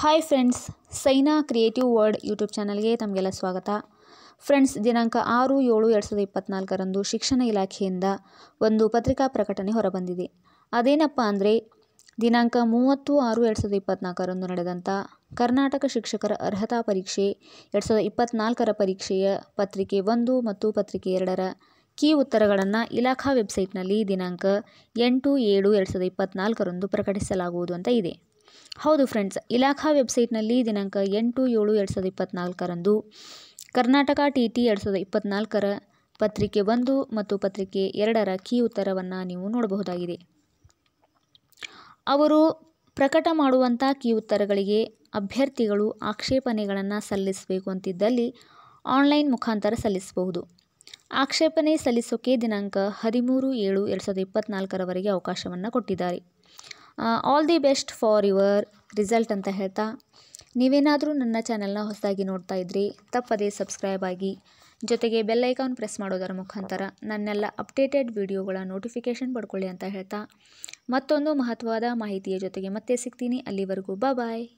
hi friends Saina creative world YouTube ಚಾನಲ್ಗೆ ತಮಗೆಲ್ಲ ಸ್ವಾಗತ ಫ್ರೆಂಡ್ಸ್ ದಿನಾಂಕ ಆರು ಏಳು ಎರಡು ಸಾವಿರದ ಇಪ್ಪತ್ತ್ನಾಲ್ಕರಂದು ಶಿಕ್ಷಣ ಇಲಾಖೆಯಿಂದ ಒಂದು ಪತ್ರಿಕಾ ಪ್ರಕಟಣೆ ಹೊರಬಂದಿದೆ ಅದೇನಪ್ಪ ಅಂದರೆ ದಿನಾಂಕ ಮೂವತ್ತು ಆರು ಎರಡು ಸಾವಿರದ ಇಪ್ಪತ್ನಾಲ್ಕರಂದು ನಡೆದಂಥ ಕರ್ನಾಟಕ ಶಿಕ್ಷಕರ ಅರ್ಹತಾ ಪರೀಕ್ಷೆ ಎರಡು ಸಾವಿರದ ಇಪ್ಪತ್ತ್ನಾಲ್ಕರ ಪರೀಕ್ಷೆಯ ಪತ್ರಿಕೆ ಒಂದು ಮತ್ತು ಪತ್ರಿಕೆ ಎರಡರ ಕೀ ಉತ್ತರಗಳನ್ನು ಇಲಾಖಾ ವೆಬ್ಸೈಟ್ನಲ್ಲಿ ದಿನಾಂಕ ಎಂಟು ಏಳು ಎರಡು ಸಾವಿರದ ಇಪ್ಪತ್ತ್ನಾಲ್ಕರಂದು ಪ್ರಕಟಿಸಲಾಗುವುದು ಅಂತ ಇದೆ ಹೌದು ಫ್ರೆಂಡ್ಸ್ ಇಲಾಖಾ ವೆಬ್ಸೈಟ್ನಲ್ಲಿ ದಿನಾಂಕ ಎಂಟು ಏಳು ಎರಡು ಸಾವಿರದ ಇಪ್ಪತ್ತ್ನಾಲ್ಕರಂದು ಕರ್ನಾಟಕ ಟಿ ಟಿ ಎರಡು ಸಾವಿರದ ಇಪ್ಪತ್ತ್ನಾಲ್ಕರ ಪತ್ರಿಕೆ ಒಂದು ಮತ್ತು ಪತ್ರಿಕೆ ಎರಡರ ಕೀ ಉತ್ತರವನ್ನು ನೀವು ನೋಡಬಹುದಾಗಿದೆ ಅವರು ಪ್ರಕಟ ಮಾಡುವಂಥ ಕೀ ಉತ್ತರಗಳಿಗೆ ಅಭ್ಯರ್ಥಿಗಳು ಆಕ್ಷೇಪಣೆಗಳನ್ನು ಸಲ್ಲಿಸಬೇಕು ಅಂತಿದ್ದಲ್ಲಿ ಆನ್ಲೈನ್ ಮುಖಾಂತರ ಸಲ್ಲಿಸಬಹುದು ಆಕ್ಷೇಪಣೆ ಸಲ್ಲಿಸೋಕೆ ದಿನಾಂಕ ಹದಿಮೂರು ಏಳು ಎರಡು ಸಾವಿರದ ಇಪ್ಪತ್ತ್ನಾಲ್ಕರವರೆಗೆ ಅವಕಾಶವನ್ನು ಕೊಟ್ಟಿದ್ದಾರೆ all the best for your result ಅಂತ ಹೇಳ್ತಾ ನೀವೇನಾದರೂ ನನ್ನ ಚಾನೆಲ್ನ ಹೊಸದಾಗಿ ನೋಡ್ತಾ ಇದ್ರಿ ತಪ್ಪದೇ ಸಬ್ಸ್ಕ್ರೈಬ್ ಆಗಿ ಜೊತೆಗೆ ಬೆಲ್ಲೈಕಾನ್ ಪ್ರೆಸ್ ಮಾಡೋದರ ಮುಖಾಂತರ ನನ್ನೆಲ್ಲ ಅಪ್ಡೇಟೆಡ್ ವಿಡಿಯೋಗಳ ನೋಟಿಫಿಕೇಷನ್ ಪಡ್ಕೊಳ್ಳಿ ಅಂತ ಹೇಳ್ತಾ ಮತ್ತೊಂದು ಮಹತ್ವವಾದ ಮಾಹಿತಿಯ ಜೊತೆಗೆ ಮತ್ತೆ ಸಿಗ್ತೀನಿ ಅಲ್ಲಿವರೆಗೂ ಬಾಯ್